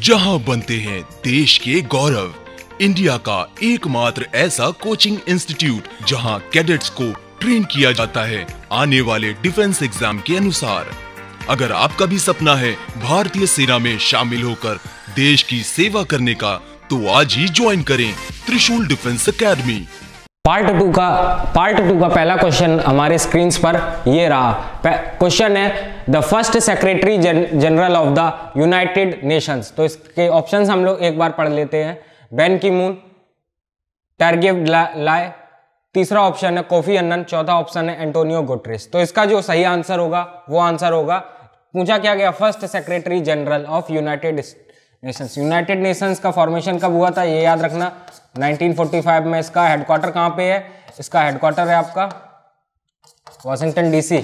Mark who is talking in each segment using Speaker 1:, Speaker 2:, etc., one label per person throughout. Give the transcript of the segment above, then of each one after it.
Speaker 1: जहां बनते हैं देश के गौरव इंडिया का एकमात्र ऐसा कोचिंग इंस्टीट्यूट जहां कैडेट्स को ट्रेन किया जाता है आने वाले डिफेंस एग्जाम के अनुसार अगर आपका भी सपना है भारतीय सेना में शामिल होकर देश की सेवा करने का तो आज ही ज्वाइन करें Trishul defence academy part two का पार्ट टू का पहला क्वेश्चन हमारे स्क्रीन पर ये रहा क्वेश्चन है the first secretary general of the United Nations तो इसके ऑप्शंस हम लोग एक बार पढ़ लेते हैं बैन की मून टारगेट लाए तीसरा ऑप्शन है कोफी अन्नन चौथा ऑप्शन है एंटोनियो गुटरेस तो इसका जो सही आंसर होगा वो आंसर होगा पूछा क्या गया first secretary general of United Nations United Nations का फॉर्मेशन कब हुआ था ये याद रखना 1945 में इसका हेडक्वार्टर कहाँ पे है इसका हेडक्वार्टर है आपका वाशिंगटन डीसी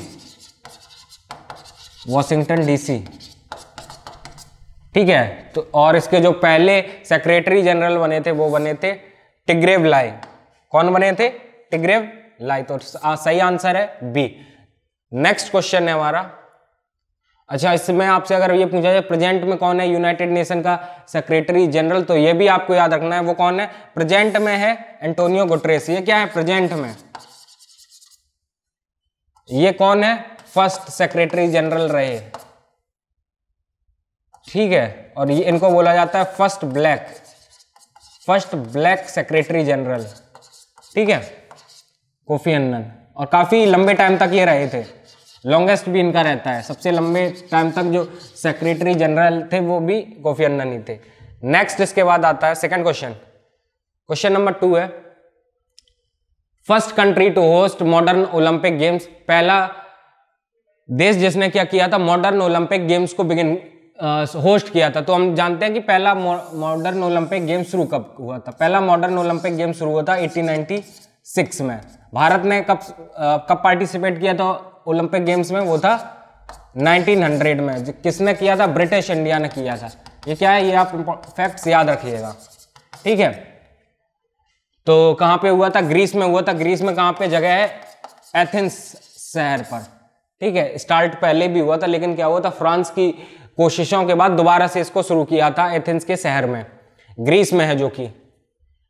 Speaker 1: वॉशिंगटन डीसी ठीक है तो और इसके जो पहले सेक्रेटरी जनरल बने थे वो बने थे टिग्रेव लाई कौन बने थे टिग्रेव लाई तो सही आंसर है बी नेक्स्ट क्वेश्चन है हमारा अच्छा इसमें आपसे अगर ये पूछा जाए प्रेजेंट में कौन है यूनाइटेड नेशन का सेक्रेटरी जनरल तो ये भी आपको याद रखना है वो कौन है प्रेजेंट में है एंटोनियो गुटरेस ये क्या है प्रेजेंट में ये कौन है फर्स्ट सेक्रेटरी जनरल रहे ठीक है और ये इनको बोला जाता है first black first black secretary general ठीक है कोफी अन्नन और काफ़ी लंबे टाइम तक ये रहे थे लॉन्गेस्ट भी इनका रहता है सबसे लंबे टाइम तक जो सेक्रेटरी जनरल थे वो भी कोफी अन्नन ही थे नेक्स्ट इसके बाद आता है second question question number two है first country to host modern Olympic games पहला देश जिसने क्या किया था मॉडर्न ओलंपिक गेम्स को बिगिन होस्ट किया था तो हम जानते हैं कि पहला मॉडर्न ओलंपिक गेम्स शुरू कब हुआ था पहला मॉडर्न ओलंपिक गेम शुरू हुआ था 1896 में भारत ने कब कब पार्टिसिपेट किया था ओलंपिक गेम्स में वो था 1900 में किसने किया था ब्रिटिश इंडिया ने किया था ये क्या है ये आप फैक्ट्स याद रखिएगा ठीक है तो कहाँ पे हुआ था ग्रीस में हुआ था ग्रीस में कहाँ पे जगह है एथेंस शहर पर ठीक है स्टार्ट पहले भी हुआ था लेकिन क्या हुआ था फ्रांस की कोशिशों के बाद दोबारा से इसको शुरू किया था एथेंस के शहर में ग्रीस में है जो कि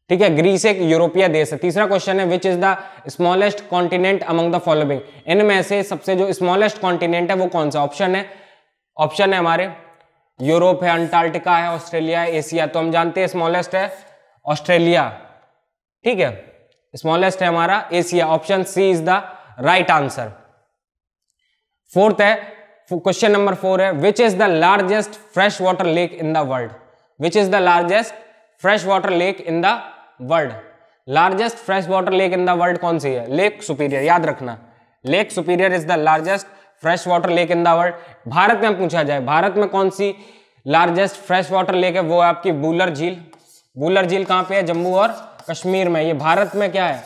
Speaker 1: ठीक है ग्रीस एक यूरोपीय देश है तीसरा क्वेश्चन है which is the smallest continent among the following इनमें से सबसे जो स्मॉलेस्ट कॉन्टिनेंट है वो कौन सा ऑप्शन है ऑप्शन है हमारे यूरोप है अंटार्क्टिका है ऑस्ट्रेलिया है एशिया तो हम जानते हैं स्मॉलेस्ट है ऑस्ट्रेलिया ठीक है स्मॉलेस्ट है हमारा Asia option C is the right answer fourth है क्वेश्चन नंबर फोर है which is the largest fresh water lake in the world which is the largest fresh water lake in the world largest fresh water lake in the world कौन सी है lake superior याद रखना lake superior is the largest fresh water lake in the world Bharat में पूछा जाए भारत में कौन सी लार्जेस्ट फ्रेश वाटर लेक है वो है आपकी बूलर झील बूलर झील कहां पे है जम्मू और कश्मीर में ये भारत में क्या है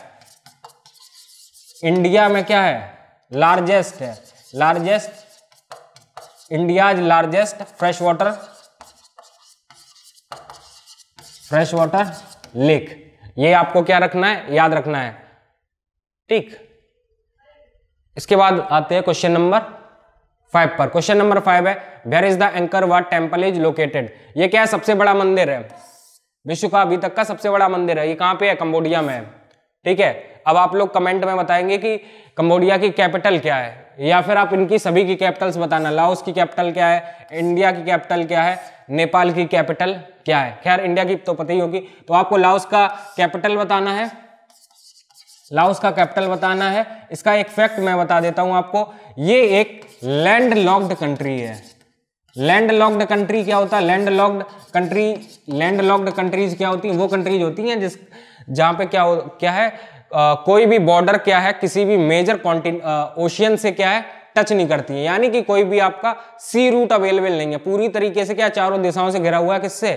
Speaker 1: इंडिया में क्या है लार्जेस्ट है largest India's largest fresh water fresh water lake ये आपको क्या रखना है याद रखना है ठीक इसके बाद आते हैं क्वेश्चन नंबर फाइव पर क्वेश्चन नंबर फाइव है where is the Angkor Wat temple is located ये क्या है सबसे बड़ा मंदिर है विश्व का अभी तक का सबसे बड़ा मंदिर है ये कहाँ पे है कंबोडिया में ठीक है अब आप लोग कमेंट में बताएंगे कि कंबोडिया की कैपिटल क्या है या फिर आप इनकी सभी की कैपिटल्स बताना लाओस की कैपिटल क्या है इंडिया की कैपिटल क्या है नेपाल की कैपिटल क्या है खैर इंडिया की तो पता ही होगी तो आपको लाओस का कैपिटल बताना है लाओस का कैपिटल बताना है इसका एक फैक्ट मैं बता देता हूं आपको ये एक लैंड लॉक्ड कंट्री है लैंड लॉक्ड कंट्री क्या होता है land locked country land locked countries क्या होती है वो कंट्रीज होती हैं जिस जहां पे क्या हो क्या है आ, कोई भी बॉर्डर क्या है किसी भी मेजर कॉन्टिनें ओशियन से क्या है टच नहीं करती है यानी कि कोई भी आपका सी रूट अवेलेबल नहीं है पूरी तरीके से क्या चारों दिशाओं से घिरा हुआ है किससे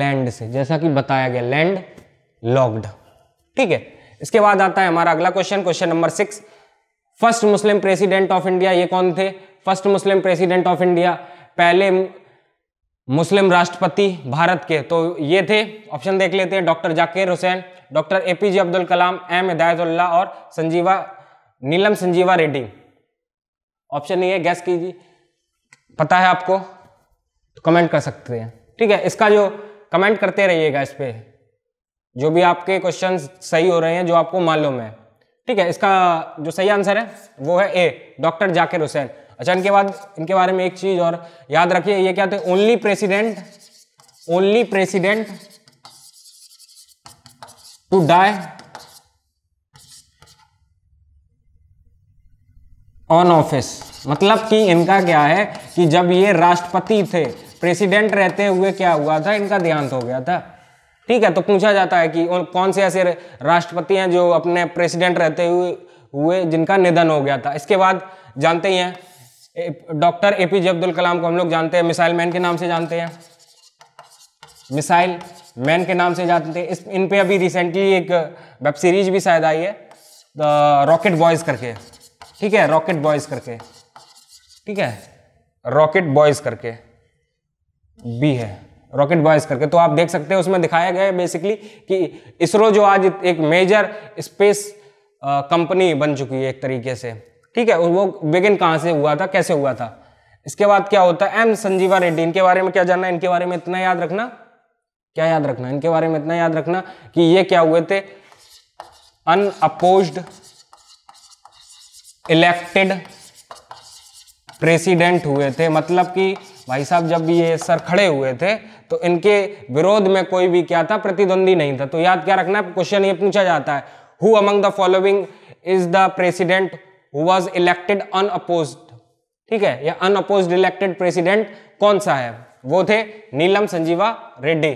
Speaker 1: लैंड से जैसा कि बताया गया लैंड लॉक्ड ठीक है इसके बाद आता है हमारा अगला question question number six first Muslim president of India ये कौन थे first Muslim president of India पहले मुस्लिम राष्ट्रपति भारत के तो ये थे ऑप्शन देख लेते हैं doctor Zakir Hussain doctor A P J Abdul Kalam M Hidayatullah और संजीवा नीलम संजीवा रेड्डी ऑप्शन ये गैस कीजिए पता है आपको तो कमेंट कर सकते हैं ठीक है इसका जो कमेंट करते रहिएगा इस पर जो भी आपके क्वेश्चन सही हो रहे हैं जो आपको मालूम है ठीक है इसका जो सही आंसर है वो है ए डॉक्टर जाकिर हुसैन अच्छा इनके बाद इनके बारे में एक चीज और याद रखिए ये क्या थे only president only president to die on office मतलब कि इनका क्या है कि जब ये राष्ट्रपति थे प्रेसिडेंट रहते हुए क्या हुआ था इनका देहांत हो गया था ठीक है तो पूछा जाता है कि कौन से ऐसे राष्ट्रपति हैं जो अपने प्रेसिडेंट रहते हुए हुए जिनका निधन हो गया था इसके बाद जानते ही हैं doctor A P J Abdul Kalam को हम लोग जानते हैं मिसाइल मैन के नाम से जानते हैं मिसाइल मैन के नाम से जानते हैं इस इन पे अभी रिसेंटली एक वेब सीरीज भी शायद आई है रॉकेट बॉयज़ करके ठीक है रॉकेट बॉयज़ करके ठीक है रॉकेट बॉयज़ करके भी है रॉकेट बॉयज करके तो आप देख सकते हैं उसमें दिखाया गया है बेसिकली कि इसरो जो आज एक मेजर स्पेस कंपनी बन चुकी है एक तरीके से ठीक है वो बिगिन कहाँ से हुआ था कैसे हुआ था इसके बाद क्या होता है एम संजीवा रेड्डी इनके बारे में क्या जानना इनके बारे में इतना याद रखना क्या याद रखना इनके बारे में इतना याद रखना कि ये क्या हुए थे अपोज इलेक्टेड प्रेसिडेंट हुए थे मतलब कि भाई साहब जब ये सर खड़े हुए थे तो इनके विरोध में कोई भी क्या था प्रतिद्वंदी नहीं था तो याद क्या रखना क्वेश्चन ये पूछा जाता है who among the following is the president was elected unopposed ठीक है या अनअपोज इलेक्टेड प्रेसिडेंट कौन सा है वो थे नीलम संजीवा रेड्डी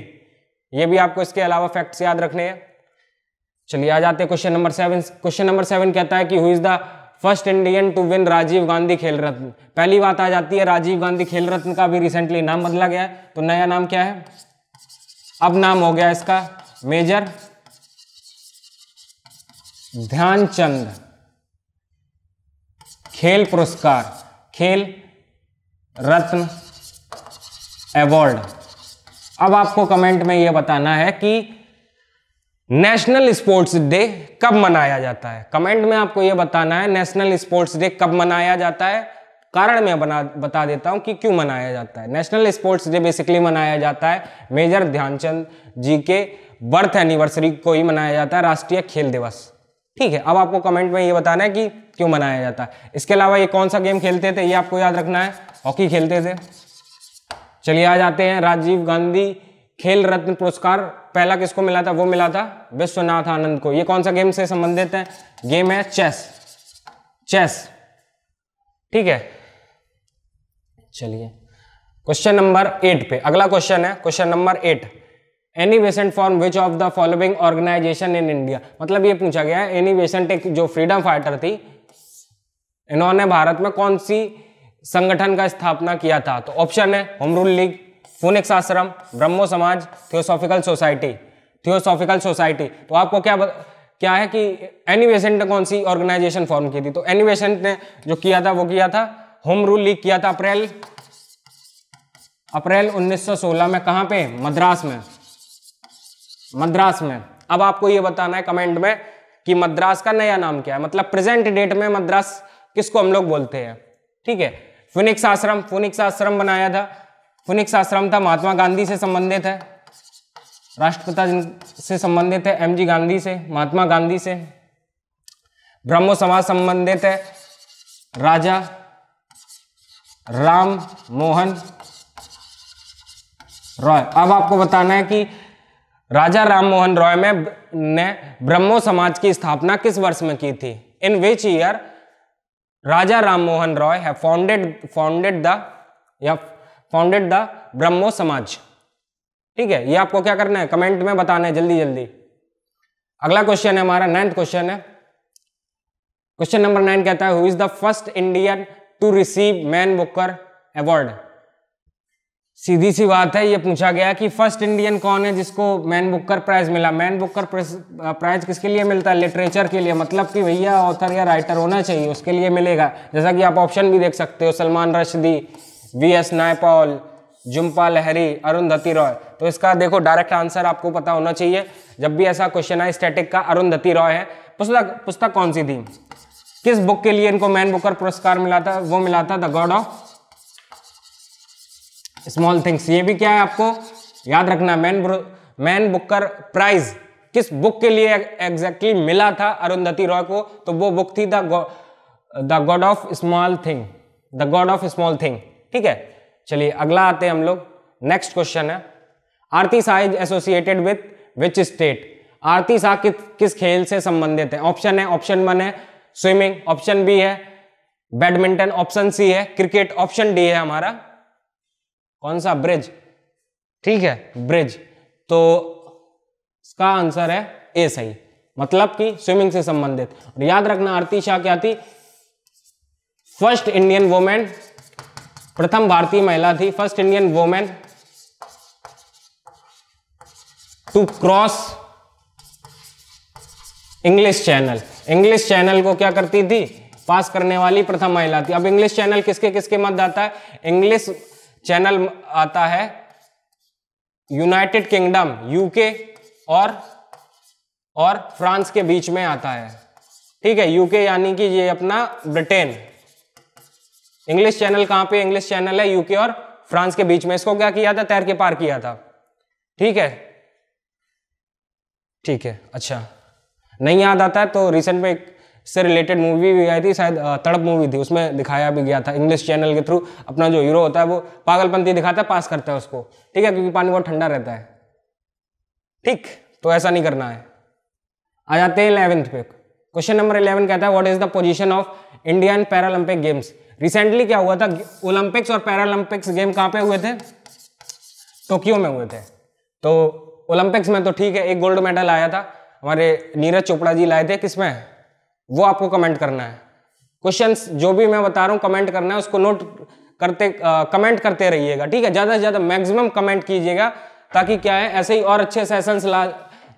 Speaker 1: ये भी आपको इसके अलावा फैक्ट्स याद रखने हैं चलिए आ जाते question number seven question number seven कहता है कि who is the first Indian to win Rajiv Gandhi Khel Ratna पहली बात आ जाती है राजीव गांधी खेल रत्न का भी रिसेंटली नाम बदला गया है तो नया नाम क्या है अब नाम हो गया इसका मेजर ध्यानचंद खेल पुरस्कार खेल रत्न अवार्ड अब आपको कमेंट में यह बताना है कि नेशनल स्पोर्ट्स डे कब मनाया जाता है कमेंट में आपको यह बताना है नेशनल स्पोर्ट्स डे कब मनाया जाता है कारण मैं बना बता देता हूं कि क्यों मनाया जाता है नेशनल स्पोर्ट्स डे बेसिकली मनाया जाता है मेजर ध्यानचंद जी के बर्थ एनिवर्सरी को ही मनाया जाता है राष्ट्रीय खेल दिवस ठीक है अब आपको कमेंट में ये बताना है कि क्यों मनाया जाता है इसके अलावा ये कौन सा गेम खेलते थे ये आपको याद रखना है हॉकी खेलते थे चलिए आ जाते हैं राजीव गांधी खेल रत्न पुरस्कार पहला किसको मिला था वो मिला था विश्वनाथ आनंद को ये कौन सा गेम से संबंधित है गेम है चेस चेस ठीक है चलिए क्वेश्चन नंबर एट पे अगला क्वेश्चन है question number eight Annie Besant form which of the following organisation in India मतलब ये पूछा गया है एनी वेसेंट एक जो फ्रीडम फाइटर थी इन्होंने भारत में कौन सी संगठन का स्थापना किया था तो ऑप्शन है होम रूल लीग फोनिक्स आश्रम ब्रह्मो समाज थियोसॉफिकल सोसाइटी थियोसॉफिकल सोसाइटी तो आपको क्या बत... क्या है कि एनी वेसेंट ने कौन सी ऑर्गेनाइजेशन फॉर्म की थी तो एनी वेसेंट ने जो किया था वो किया था होम रूल लीग किया था अप्रैल अप्रैल 1916 में कहां पे मद्रास में मद्रास में अब आपको ये बताना है कमेंट में कि मद्रास का नया नाम क्या है मतलब प्रेजेंट डेट में मद्रास किसको हम लोग बोलते हैं ठीक है फिनिक्स आश्रम फिनिक्स आश्रम बनाया था फिनिक्स आश्रम था महात्मा गांधी से संबंधित है राष्ट्रपिता से संबंधित है एमजी गांधी से महात्मा गांधी से ब्रह्मो समाज संबंधित है राजा राम मोहन रॉय अब आपको बताना है कि राजा राममोहन रॉय में ने ब्रह्मो समाज की स्थापना किस वर्ष में की थी in which year Raja Rammohan Roy है फाउंडेड फाउंडेड द या फाउंडेड द ब्रह्मो समाज ठीक है ये आपको क्या करना है कमेंट में बताना है जल्दी जल्दी अगला क्वेश्चन है हमारा नाइन्थ क्वेश्चन है क्वेश्चन नंबर नाइन कहता है who is the first Indian to receive Man Booker award सीधी सी बात है ये पूछा गया कि फर्स्ट इंडियन कौन है जिसको मैन बुकर प्राइज मिला मैन बुकर प्राइज किसके लिए मिलता है लिटरेचर के लिए मतलब कि भैया ऑथर या राइटर होना चाहिए उसके लिए मिलेगा जैसा कि आप ऑप्शन भी देख सकते हो सलमान रशदी वी एस नायपॉल जुम्पा लहरी अरुंधति रॉय तो इसका देखो डायरेक्ट आंसर आपको पता होना चाहिए जब भी ऐसा क्वेश्चन आए स्टैटिक का अरुंधति रॉय है पुस्तक पुस्तक कौन सी थी किस बुक के लिए इनको मैन बुकर पुरस्कार मिला था वो मिला था the God of small things ये भी क्या है आपको याद रखना मैन मैन बुकर प्राइज किस बुक के लिए एग्जैक्टली exactly मिला था अरुंधति रॉय को तो वो बुक थी the God of small thing the God of small thing ठीक है चलिए अगला आते हैं हम लोग नेक्स्ट क्वेश्चन है Aarti Shah is associated with which state Aarti Shah कि, किस खेल से संबंधित है ऑप्शन है ऑप्शन वन है स्विमिंग ऑप्शन बी है बैडमिंटन ऑप्शन सी है क्रिकेट ऑप्शन डी है हमारा कौन सा ब्रिज ठीक है ब्रिज तो इसका आंसर है ए सही मतलब कि स्विमिंग से संबंधित और याद रखना आरती शाह क्या थी फर्स्ट इंडियन वोमेन प्रथम भारतीय महिला थी first Indian women to cross English channel English channel को क्या करती थी पास करने वाली प्रथम महिला थी अब इंग्लिश चैनल किसके किसके मत जाता है इंग्लिश चैनल आता है यूनाइटेड किंगडम यूके और और फ्रांस के बीच में आता है ठीक है यूके यानी कि ये अपना ब्रिटेन इंग्लिश चैनल कहां पे इंग्लिश चैनल है यूके और फ्रांस के बीच में इसको क्या किया था तैर के पार किया था ठीक है ठीक है अच्छा नहीं याद आता है तो रिसेंट में से रिलेटेड मूवी भी आई थी शायद तड़प मूवी थी उसमें दिखाया भी गया था इंग्लिश चैनल के थ्रू अपना जो हीरो होता है वो पागलपंती दिखाता है पास करता है उसको ठीक है क्योंकि पानी बहुत ठंडा रहता है ठीक तो ऐसा नहीं करना है आ जाते हैं इलेवेंथ पे क्वेश्चन नंबर इलेवन कहता है what is the position of Indian Paralympic games recently क्या हुआ था ओलंपिक्स और पैरालंपिक्स गेम कहाँ पे हुए थे टोक्यो में हुए थे तो ओलंपिक्स में तो ठीक है एक गोल्ड मेडल आया था हमारे नीरज चोपड़ा जी लाए थे किसमें वो आपको कमेंट करना है क्वेश्चंस जो भी मैं बता रहा हूँ कमेंट करना है उसको नोट करते कमेंट करते रहिएगा ठीक है ज़्यादा से ज़्यादा मैक्सिमम कमेंट कीजिएगा ताकि क्या है ऐसे ही और अच्छे सेशंस ला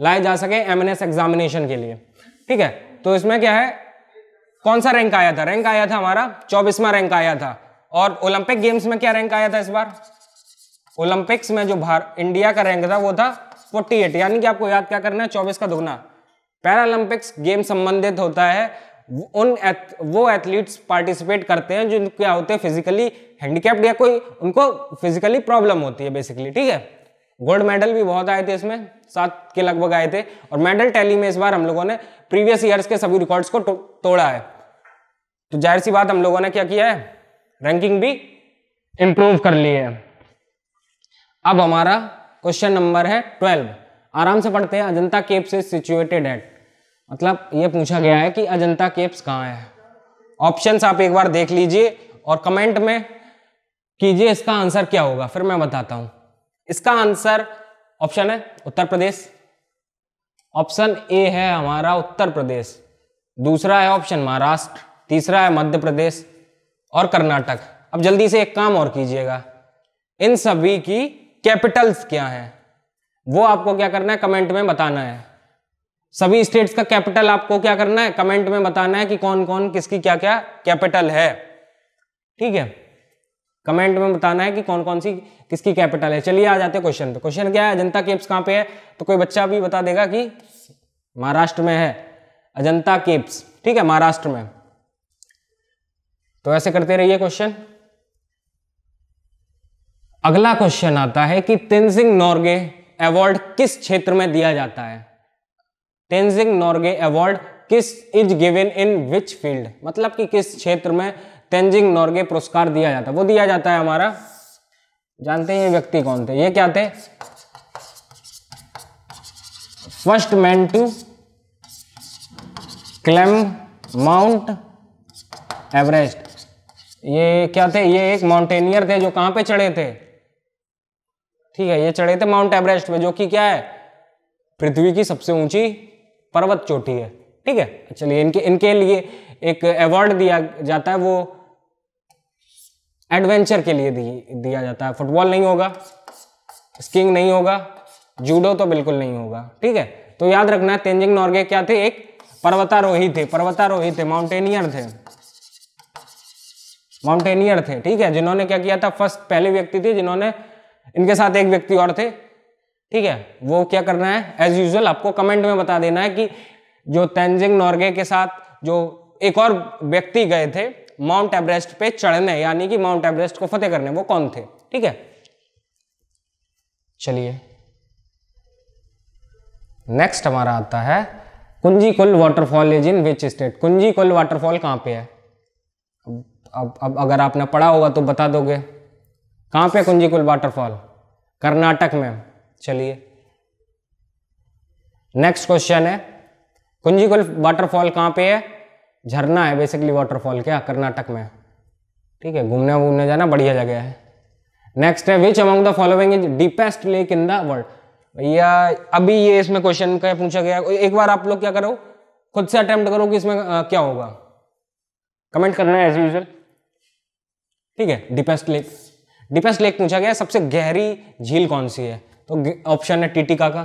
Speaker 1: लाए जा सके एम एग्जामिनेशन के लिए ठीक है तो इसमें क्या है कौन सा रैंक आया था रैंक आया था हमारा चौबीसवा रैंक आया था और ओलंपिक गेम्स में क्या रैंक आया था इस बार ओलंपिक्स में जो भार इंडिया का रैंक था वो था फोर्टी एट यानी कि आपको याद क्या करना है चौबीस का दुगना पैरालंपिक्स गेम संबंधित होता है उन एथ, वो एथलीट्स पार्टिसिपेट करते हैं जो क्या होते हैं फिजिकली हैंडीकैप्ड या कोई उनको फिजिकली प्रॉब्लम होती है बेसिकली ठीक है गोल्ड मेडल भी बहुत आए थे इसमें सात के लगभग आए थे और मेडल टैली में इस बार हम लोगों ने प्रीवियस ईयर्स के सभी रिकॉर्ड्स को तो, तोड़ा है तो जाहिर सी बात हम लोगों ने क्या किया है रैंकिंग भी इंप्रूव कर ली है अब हमारा क्वेश्चन नंबर है ट्वेल्व आराम से पढ़ते हैं Ajanta caves is situated at मतलब ये पूछा गया है कि अजंता केप्स कहाँ है ऑप्शंस आप एक बार देख लीजिए और कमेंट में कीजिए इसका आंसर क्या होगा फिर मैं बताता हूं इसका आंसर ऑप्शन है उत्तर प्रदेश ऑप्शन ए है हमारा उत्तर प्रदेश दूसरा है ऑप्शन महाराष्ट्र तीसरा है मध्य प्रदेश और कर्नाटक अब जल्दी से एक काम और कीजिएगा इन सभी की कैपिटल्स क्या हैं वो आपको क्या करना है कमेंट में बताना है सभी स्टेट्स का कैपिटल आपको क्या करना है कमेंट में बताना है कि कौन कौन किसकी क्या क्या कैपिटल है ठीक है कमेंट में बताना है कि कौन कौन सी किसकी कैपिटल है चलिए आ जाते हैं क्वेश्चन पे क्वेश्चन क्या है अजंता केप्स कहाँ पे है तो कोई बच्चा भी बता देगा कि महाराष्ट्र में है अजंता केप्स ठीक है महाराष्ट्र में तो ऐसे करते रहिए क्वेश्चन अगला क्वेश्चन आता है कि तेनसिंग नॉर्गे अवार्ड किस क्षेत्र में दिया जाता है तेंजिंग नॉर्गे अवार्ड किस is given in which field मतलब कि किस क्षेत्र में तेंजिंग नॉर्गे पुरस्कार दिया जाता है वो दिया जाता है हमारा जानते हैं ये व्यक्ति कौन थे ये क्या थे first man to claim Mount Everest ये क्या थे ये एक माउंटेनियर थे जो कहां पे चढ़े थे ठीक है ये चढ़े थे माउंट एवरेस्ट पे जो कि क्या है पृथ्वी की सबसे ऊंची पर्वत चोटी है ठीक है चलिए इनके इनके लिए एक अवार्ड दिया जाता है वो एडवेंचर के लिए दिया जाता है फुटबॉल नहीं होगा स्कीइंग नहीं होगा जूडो तो बिल्कुल नहीं होगा ठीक है तो याद रखना है तेंजिंग नॉर्गे क्या थे एक पर्वतारोही थे पर्वतारोही थे माउंटेनियर थे माउंटेनियर थे ठीक है जिन्होंने क्या किया था फर्स्ट पहले व्यक्ति थे जिन्होंने इनके साथ एक व्यक्ति और थे ठीक है वो क्या करना है एज यूजल आपको कमेंट में बता देना है कि जो तेंजिंग नॉर्गे के साथ जो एक और व्यक्ति गए थे माउंट एवरेस्ट पे चढ़ने यानी कि माउंट एवरेस्ट को फतेह करने वो कौन थे ठीक है चलिए नेक्स्ट हमारा आता है Kunchikal waterfall is in which state Kunchikal waterfall कहां पे है अब अब अगर आपने पढ़ा होगा तो बता दोगे कहां पे कुंजी कुल वाटरफॉल कर्नाटक में चलिए नेक्स्ट क्वेश्चन है कुंजीकुल वाटरफॉल कहाँ पे है झरना है बेसिकली वाटरफॉल क्या कर्नाटक में ठीक है घूमने घूमने जाना बढ़िया जगह है नेक्स्ट है which among the following is deepest lake in the world भैया अभी ये इसमें क्वेश्चन का पूछा गया एक बार आप लोग क्या करो खुद से अटेम्प्ट करो कि इसमें आ, क्या होगा कमेंट करना है एज यूजल ठीक है डीपेस्ट लेक डीपेस्ट लेक पूछा गया सबसे गहरी झील कौन सी है तो ऑप्शन है टीटिका का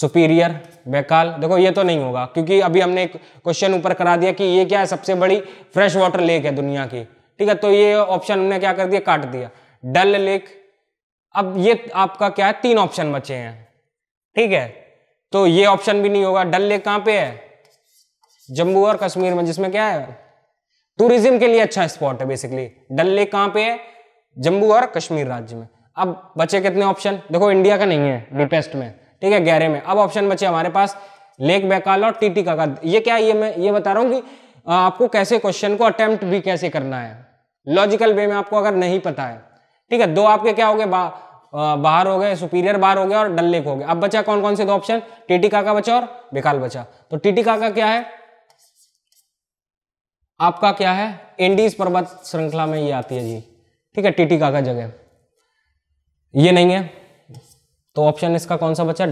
Speaker 1: सुपीरियर बेकाल देखो ये तो नहीं होगा क्योंकि अभी हमने एक क्वेश्चन ऊपर करा दिया कि ये क्या है सबसे बड़ी फ्रेश वाटर लेक है दुनिया की ठीक है तो ये ऑप्शन हमने क्या कर दिया काट दिया डल लेक अब ये आपका क्या है तीन ऑप्शन बचे हैं ठीक है तो ये ऑप्शन भी नहीं होगा डल लेक कहाँ पे है जम्मू और कश्मीर में जिसमें क्या है टूरिज्म के लिए अच्छा स्पॉट है बेसिकली डल लेक कहाँ पे है जम्मू और कश्मीर राज्य में अब बचे कितने ऑप्शन देखो इंडिया का नहीं है डीपेस्ट में ठीक है गहरे में अब ऑप्शन बचे हमारे पास लेक बैकाल और टीटी का, का ये क्या ये मैं ये बता रहा हूँ कि आपको कैसे क्वेश्चन को अटेम्प्ट भी कैसे करना है लॉजिकल वे में आपको अगर नहीं पता है ठीक है दो आपके क्या हो गए बा, बाहर हो गए सुपीरियर बाहर हो गया और डल लेक हो गया अब बचा कौन कौन से दो ऑप्शन टीटी काका बचा और बेकाल बचा तो टीटी काका क्या है आपका क्या है इंडीज पर्वत श्रृंखला में ये आती है जी ठीक है टीटी काका जगह ये नहीं है तो ऑप्शन इसका कौन सा बचा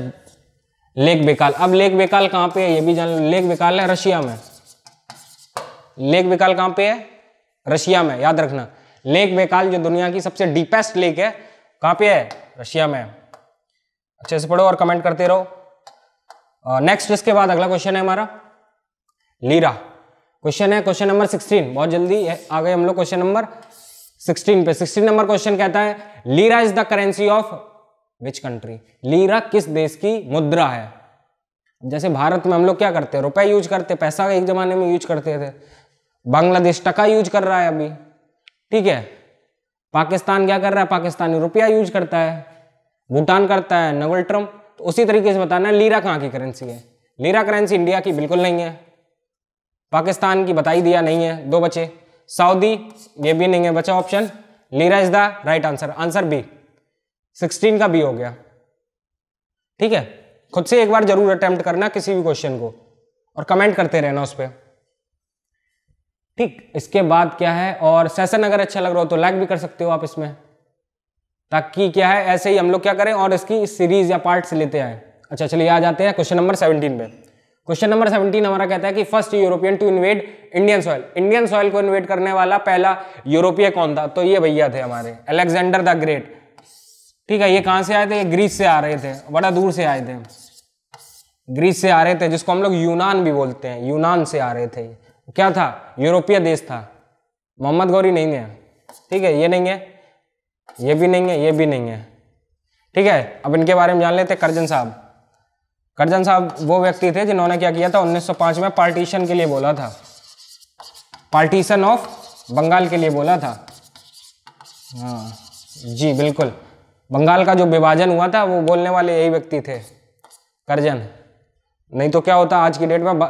Speaker 1: लेक बेकाल अब लेक बेकाल कहां पे है ये भी जान लेक बेकाल है रशिया में लेक बेकाल कहां पे है रशिया में याद रखना लेक बेकाल जो दुनिया की सबसे डीपेस्ट लेक है कहां पे है रशिया में अच्छे से पढ़ो और कमेंट करते रहो नेक्स्ट इसके बाद अगला क्वेश्चन है हमारा लीरा क्वेश्चन है क्वेश्चन नंबर सिक्सटीन बहुत जल्दी आ गए हम लोग क्वेश्चन नंबर 16 पे 16 नंबर क्वेश्चन कहता है lira is the currency of which country lira किस देश की मुद्रा है जैसे भारत में हम लोग क्या करते हैं रुपए यूज करते पैसा एक जमाने में यूज करते थे बांग्लादेश टका यूज कर रहा है अभी ठीक है पाकिस्तान क्या कर रहा है पाकिस्तानी रुपया यूज करता है भूटान करता है नगल ट्रम तो उसी तरीके से बताना है लीरा कहाँ की करेंसी है लीरा करेंसी इंडिया की बिल्कुल नहीं है पाकिस्तान की बताई दिया नहीं है दो बचे सऊदी ये भी नहीं है बचा option lira is the right answer answer B sixteen का बी हो गया ठीक है खुद से एक बार जरूर अटेम्प्ट करना किसी भी क्वेश्चन को और कमेंट करते रहना उस पर ठीक इसके बाद क्या है और सेशन अगर अच्छा लग रहा हो तो लाइक भी कर सकते हो आप इसमें ताकि क्या है ऐसे ही हम लोग क्या करें और इसकी सीरीज या पार्ट्स लेते आए अच्छा चलिए आ जाते हैं क्वेश्चन नंबर सेवनटीन पे क्वेश्चन नंबर सेवनटीन हमारा कहता है कि first European to invade Indian soil Indian soil को इन्वेड करने वाला पहला यूरोपीय कौन था तो ये भैया थे हमारे अलेक्जेंडर द ग्रेट ठीक है ये कहाँ से आए थे ये ग्रीस से आ रहे थे बड़ा दूर से आए थे ग्रीस से आ रहे थे जिसको हम लोग यूनान भी बोलते हैं यूनान से आ रहे थे क्या था यूरोपीय देश था मोहम्मद गौरी नहीं है ठीक है ये नहीं है ये भी नहीं है ये भी नहीं है ठीक है अब इनके बारे में जान लेते करजन साहब करजन साहब वो व्यक्ति थे जिन्होंने क्या किया था 1905 में पार्टीशन के लिए बोला था पार्टीशन ऑफ बंगाल के लिए बोला था हाँ जी बिल्कुल बंगाल का जो विभाजन हुआ था वो बोलने वाले यही व्यक्ति थे करजन नहीं तो क्या होता आज की डेट में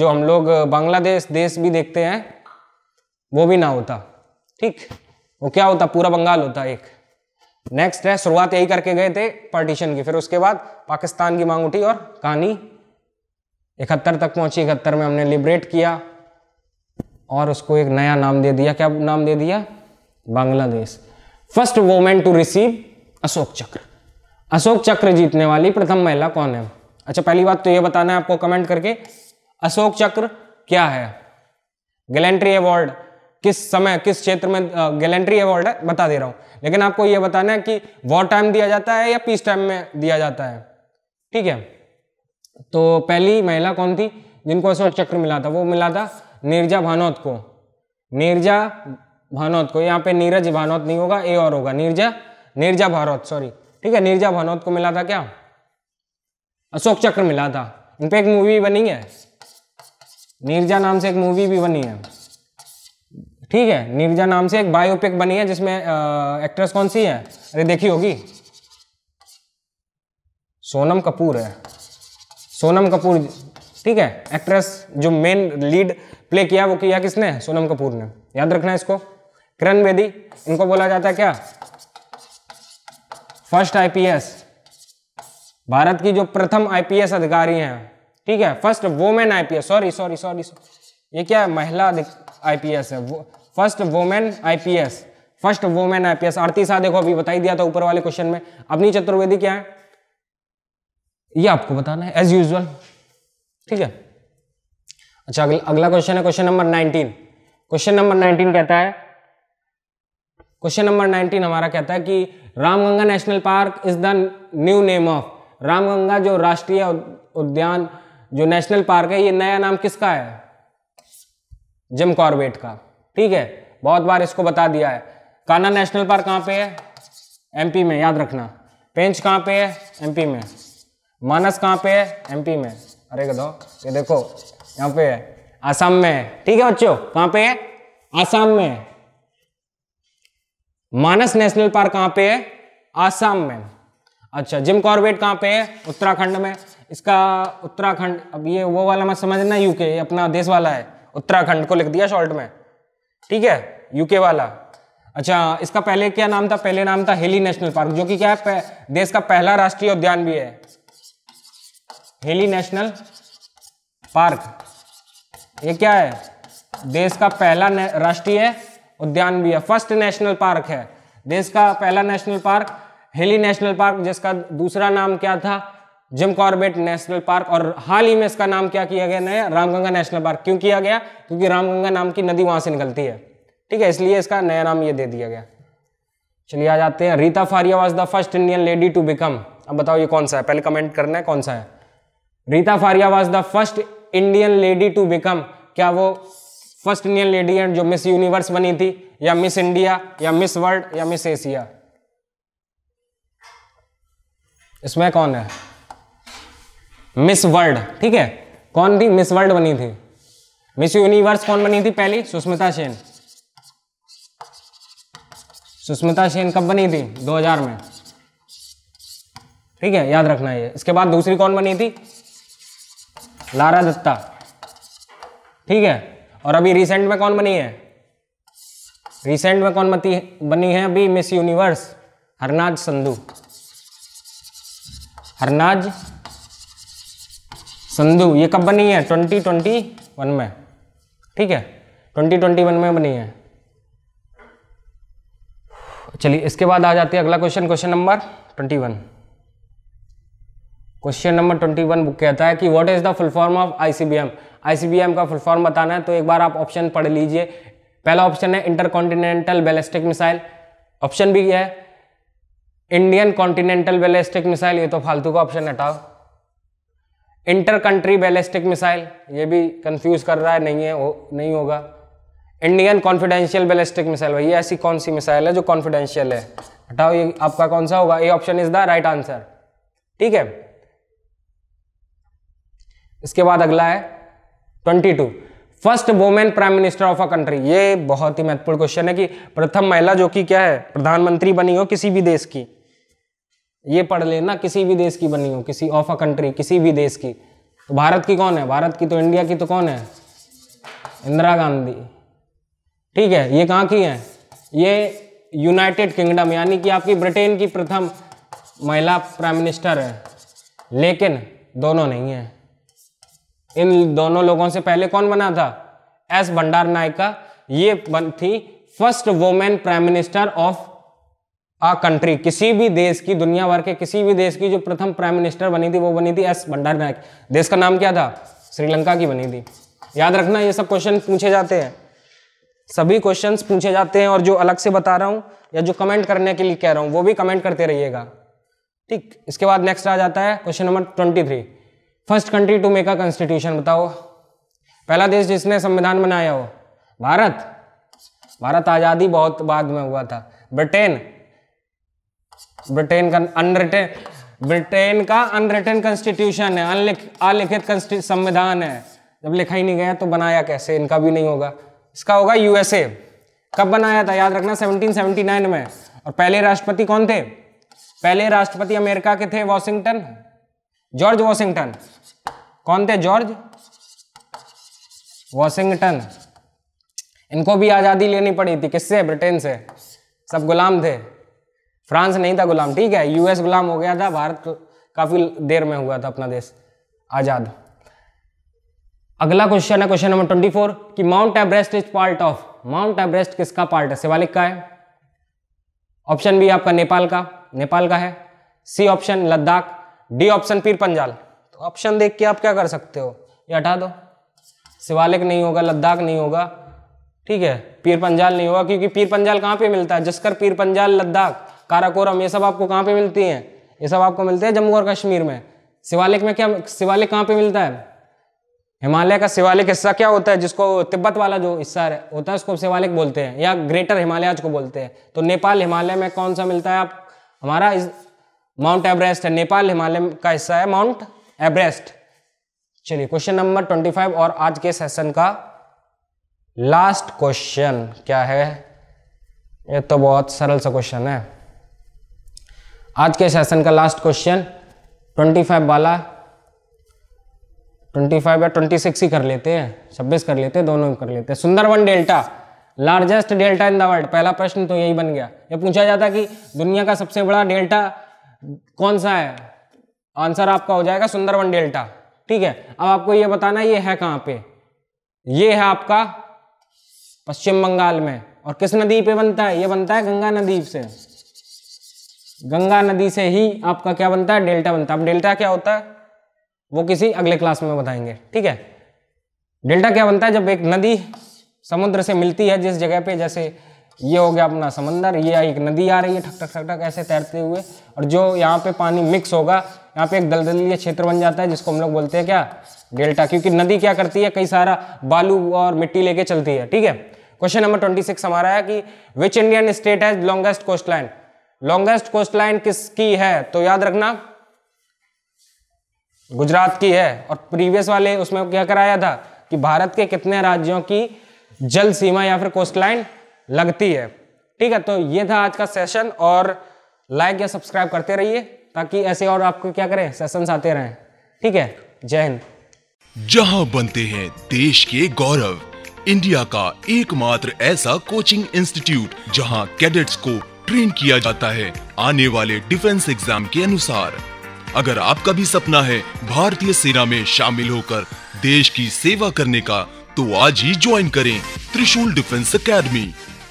Speaker 1: जो हम लोग बांग्लादेश देश भी देखते हैं वो भी ना होता ठीक वो क्या होता पूरा बंगाल होता एक नेक्स्ट है शुरुआत यही करके गए थे पार्टीशन की फिर उसके बाद पाकिस्तान की मांग उठी और कहानी इकहत्तर तक पहुंची इकहत्तर में हमने लिबरेट किया और उसको एक नया नाम दे दिया क्या नाम दे दिया Bangladesh first women to receive Ashok Chakra Ashok चक्र जीतने वाली प्रथम महिला कौन है अच्छा पहली बात तो ये बताना है आपको कमेंट करके अशोक चक्र क्या है गैलेंट्री अवार्ड किस समय किस क्षेत्र में गैलेंट्री अवार्ड है बता दे रहा हूँ लेकिन आपको यह बताना है कि वॉर टाइम दिया जाता है या पीस टाइम में दिया जाता है ठीक है तो पहली महिला कौन थी जिनको अशोक चक्र मिला था वो मिला था नीरजा भानौत को नीरजा भानौत को यहाँ पे नीरज भानौत नहीं होगा ए और होगा नीरजा नीरजा भानोत सॉरी ठीक है नीरजा भानौत को मिला था क्या अशोक चक्र मिला था इनपे पर एक मूवी बनी है नीरजा नाम से एक मूवी भी बनी है ठीक है नीरजा नाम से एक बायोपिक बनी है जिसमें एक्ट्रेस कौन सी है अरे देखी होगी सोनम कपूर है सोनम कपूर ठीक है एक्ट्रेस जो मेन लीड प्ले किया वो किया किसने सोनम कपूर ने याद रखना इसको किरण बेदी इनको बोला जाता है क्या फर्स्ट आईपीएस भारत की जो प्रथम आईपीएस अधिकारी हैं ठीक है first women IPS sorry sorry sorry ये क्या महिला आईपीएस है वो first women IPS first women IPS Aarti Shah देखो अभी बताई दिया था ऊपर वाले क्वेश्चन में अपनी चतुर्वेदी क्या है ये आपको बताना है एज यूजल ठीक है अच्छा अगला अगला क्वेश्चन है question number nineteen question number nineteen कहता है क्वेश्चन नंबर नाइनटीन हमारा कहता है कि Ramganga national park is the new name of Ramganga जो राष्ट्रीय उद्यान जो नेशनल पार्क है ये नया नाम किसका है जिम कॉर्बेट का ठीक है बहुत बार इसको बता दिया है कान्हा नेशनल पार्क कहाँ पे है एमपी में याद रखना पेंच कहाँ पे है एमपी में मानस कहाँ पे है एमपी में अरे गदो ये देखो यहाँ पे है आसाम में है ठीक है बच्चों कहाँ पे है आसाम में मानस नेशनल पार्क कहाँ पे है आसाम में अच्छा जिम कॉर्बेट कहाँ पे है उत्तराखंड में इसका उत्तराखंड अब ये वो वाला मत समझना यूके अपना देश वाला है उत्तराखंड को लिख दिया शॉर्ट में ठीक है यूके वाला अच्छा इसका पहले क्या नाम था पहले नाम था हेली नेशनल पार्क जो कि क्या है देश का पहला राष्ट्रीय उद्यान भी है हेली नेशनल पार्क ये क्या है देश का पहला राष्ट्रीय उद्यान भी है फर्स्ट नेशनल पार्क है देश का पहला national park Hailey national park जिसका दूसरा नाम क्या था जिम कॉर्बेट नेशनल पार्क और हाल ही में इसका नाम क्या किया गया नया रामगंगा नेशनल पार्क क्यों किया गया क्योंकि रामगंगा नाम की नदी वहां से निकलती है ठीक है इसलिए इसका नया नाम ये दे दिया गया चलिए आ जाते हैं Reita Faria was the first Indian lady to become अब बताओ ये कौन सा है पहले कमेंट करना है कौन सा है Reita Faria was the first Indian lady to become क्या वो फर्स्ट इंडियन लेडी एंड जो मिस यूनिवर्स बनी थी या मिस इंडिया या मिस वर्ल्ड या मिस एशिया इसमें कौन है मिस वर्ल्ड ठीक है कौन थी मिस वर्ल्ड बनी थी मिस यूनिवर्स कौन बनी थी पहली सुष्मिता सेन सुष्मिता सेन कब बनी थी 2000 में ठीक है याद रखना ये इसके बाद दूसरी कौन बनी थी लारा दत्ता ठीक है और अभी रिसेंट में कौन बनी है रिसेंट में कौन बनी बनी है अभी मिस यूनिवर्स हरनाज संधू हरनाज संधु ये कब बनी है ट्वेंटी ट्वेंटी वन में ठीक है ट्वेंटी ट्वेंटी वन में बनी है चलिए इसके बाद आ जाती है अगला question question number twenty one question number twenty one book कहता है कि what is the full form of ICBM ICBM का फुल फॉर्म बताना है तो एक बार आप ऑप्शन पढ़ लीजिए पहला ऑप्शन है इंटरकॉन्टिनेंटल बैलिस्टिक मिसाइल ऑप्शन भी है इंडियन कॉन्टिनेंटल बैलिस्टिक मिसाइल ये तो फालतू का ऑप्शन हटाओ इंटर कंट्री बैलिस्टिक मिसाइल ये भी कंफ्यूज कर रहा है नहीं है हो, नहीं होगा इंडियन कॉन्फिडेंशियल बैलिस्टिक मिसाइल भाई ऐसी कौन सी मिसाइल है जो कॉन्फिडेंशियल है हटाओ ये आपका कौन सा होगा A option is the right answer ठीक है इसके बाद अगला है twenty two first women prime minister of a country ये बहुत ही महत्वपूर्ण क्वेश्चन है कि प्रथम महिला जो कि क्या है प्रधानमंत्री बनी हो किसी भी देश की ये पढ़ लेना किसी भी देश की बनी हो किसी ऑफ अ कंट्री किसी भी देश की तो भारत की कौन है भारत की तो इंडिया की तो कौन है इंदिरा गांधी ठीक है ये कहाँ की है ये यूनाइटेड किंगडम यानी कि आपकी ब्रिटेन की प्रथम महिला प्राइम मिनिस्टर है लेकिन दोनों नहीं है इन दोनों लोगों से पहले कौन बना था एस भंडार नायका ये बन थी first women prime minister of a country किसी भी देश की दुनिया भर के किसी भी देश की जो प्रथम प्राइम मिनिस्टर बनी थी वो बनी थी एस भंडार नायक देश का नाम क्या था श्रीलंका की बनी थी याद रखना ये सब क्वेश्चन पूछे जाते हैं सभी क्वेश्चन पूछे जाते हैं और जो अलग से बता रहा हूँ या जो कमेंट करने के लिए कह रहा हूँ वो भी कमेंट करते रहिएगा ठीक इसके बाद नेक्स्ट आ जाता है question number twenty three first country to make a constitution बताओ पहला देश जिसने संविधान बनाया हो भारत भारत आज़ादी बहुत बाद में हुआ था ब्रिटेन ब्रिटेन का अनरिटेन ब्रिटेन का अनरिटन कॉन्स्टिट्यूशन है अनलिख अलिखित संविधान है जब लिखा ही नहीं गया तो बनाया कैसे इनका भी नहीं होगा इसका होगा यूएसए कब बनाया था याद रखना 1779 में और पहले राष्ट्रपति कौन थे पहले राष्ट्रपति अमेरिका के थे वॉशिंगटन जॉर्ज वॉशिंगटन कौन थे जॉर्ज वॉशिंगटन इनको भी आज़ादी लेनी पड़ी थी किससे ब्रिटेन से सब गुलाम थे फ्रांस नहीं था गुलाम ठीक है यूएस गुलाम हो गया था भारत काफी देर में हुआ था अपना देश आजाद अगला क्वेश्चन है क्वेश्चन नंबर ट्वेंटी फोर की Mount Everest is part of Mount Everest किसका पार्ट है शिवालिक का है ऑप्शन बी आपका नेपाल का नेपाल का है C option Ladakh D option Pir Panjal तो ऑप्शन देख के आप क्या कर सकते हो ये हटा दो शिवालिक नहीं होगा लद्दाख नहीं होगा ठीक है पीर पंजाल नहीं होगा क्योंकि पीर पंजाल कहाँ पे मिलता है जस्कर पीर पंजाल लद्दाख काराकोरम ये सब आपको कहाँ पे मिलती हैं ये सब आपको मिलते हैं जम्मू और कश्मीर में शिवालिक में क्या शिवालिक कहाँ पे मिलता है हिमालय का शिवालिक हिस्सा क्या होता है जिसको तिब्बत वाला जो हिस्सा होता है उसको शिवालिक बोलते हैं या ग्रेटर हिमालयाज को बोलते हैं तो नेपाल हिमालय में कौन सा मिलता है आप हमारा माउंट एवरेस्ट है नेपाल हिमालय का हिस्सा है माउंट एवरेस्ट चलिए क्वेश्चन नंबर ट्वेंटी फाइव और आज के सेशन का लास्ट क्वेश्चन क्या है ये तो बहुत सरल सा क्वेश्चन है आज के सेशन का लास्ट क्वेश्चन 25 वाला 25 या 26 ही कर लेते हैं छब्बीस कर लेते हैं दोनों ही कर लेते हैं Sundarban delta largest delta in the world पहला प्रश्न तो यही बन गया ये पूछा जाता कि दुनिया का सबसे बड़ा डेल्टा कौन सा है आंसर आपका हो जाएगा सुंदरवन डेल्टा ठीक है अब आपको ये बताना ये है कहाँ पे ये है आपका पश्चिम बंगाल में और किस नदी पे बनता है ये बनता है गंगा नदी से गंगा नदी से ही आपका क्या बनता है डेल्टा बनता है अब डेल्टा क्या होता है वो किसी अगले क्लास में बताएंगे ठीक है डेल्टा क्या बनता है जब एक नदी समुद्र से मिलती है जिस जगह पे जैसे ये हो गया अपना समंदर ये एक नदी आ रही है ठक ठक ठक ठक ऐसे तैरते हुए और जो यहाँ पे पानी मिक्स होगा यहाँ पे एक दलदलीय क्षेत्र बन जाता है जिसको हम लोग बोलते हैं क्या डेल्टा क्योंकि नदी क्या करती है कई सारा बालू और मिट्टी लेके चलती है ठीक है क्वेश्चन नंबर ट्वेंटी सिक्स हमारा है कि which Indian state has longest coast line longest coast line किसकी है तो याद रखना गुजरात की है और प्रीवियस वाले उसमें क्या कराया था कि भारत के कितने राज्यों की जल सीमा या फिर कोस्ट लाइन लगती है ठीक है तो ये था आज का सेशन और लाइक या सब्सक्राइब करते रहिए ताकि ऐसे और आपको क्या करें सेशन आते रहें ठीक है जय हिंद जहां बनते हैं देश के गौरव इंडिया का एकमात्र ऐसा कोचिंग इंस्टीट्यूट जहां कैडेट्स को ट्रेन किया जाता है आने वाले डिफेंस एग्जाम के अनुसार अगर आपका भी सपना है भारतीय सेना में शामिल होकर देश की सेवा करने का तो आज ही ज्वाइन करें त्रिशूल डिफेंस अकेडमी